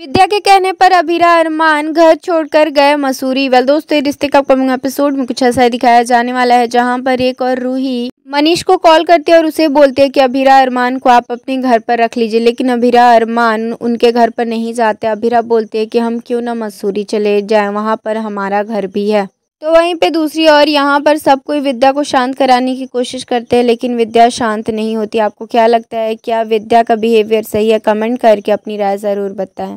विद्या के कहने पर अभिरा अरमान घर छोड़कर गए मसूरी वेल दोस्तों रिश्ते का अपकमिंग एपिसोड में कुछ ऐसा दिखाया जाने वाला है जहां पर एक और रूही मनीष को कॉल करते है और उसे बोलते है कि अभीरा अरमान को आप अपने घर पर रख लीजिए लेकिन अभीरा अरमान उनके घर पर नहीं जाते अभिरा बोलते है की हम क्यों ना मसूरी चले जाए वहाँ पर हमारा घर भी है तो वहीं पे दूसरी ओर यहाँ पर सब कोई विद्या को शांत कराने की कोशिश करते हैं लेकिन विद्या शांत नहीं होती आपको क्या लगता है क्या विद्या का बिहेवियर सही है कमेंट करके अपनी राय ज़रूर बताएं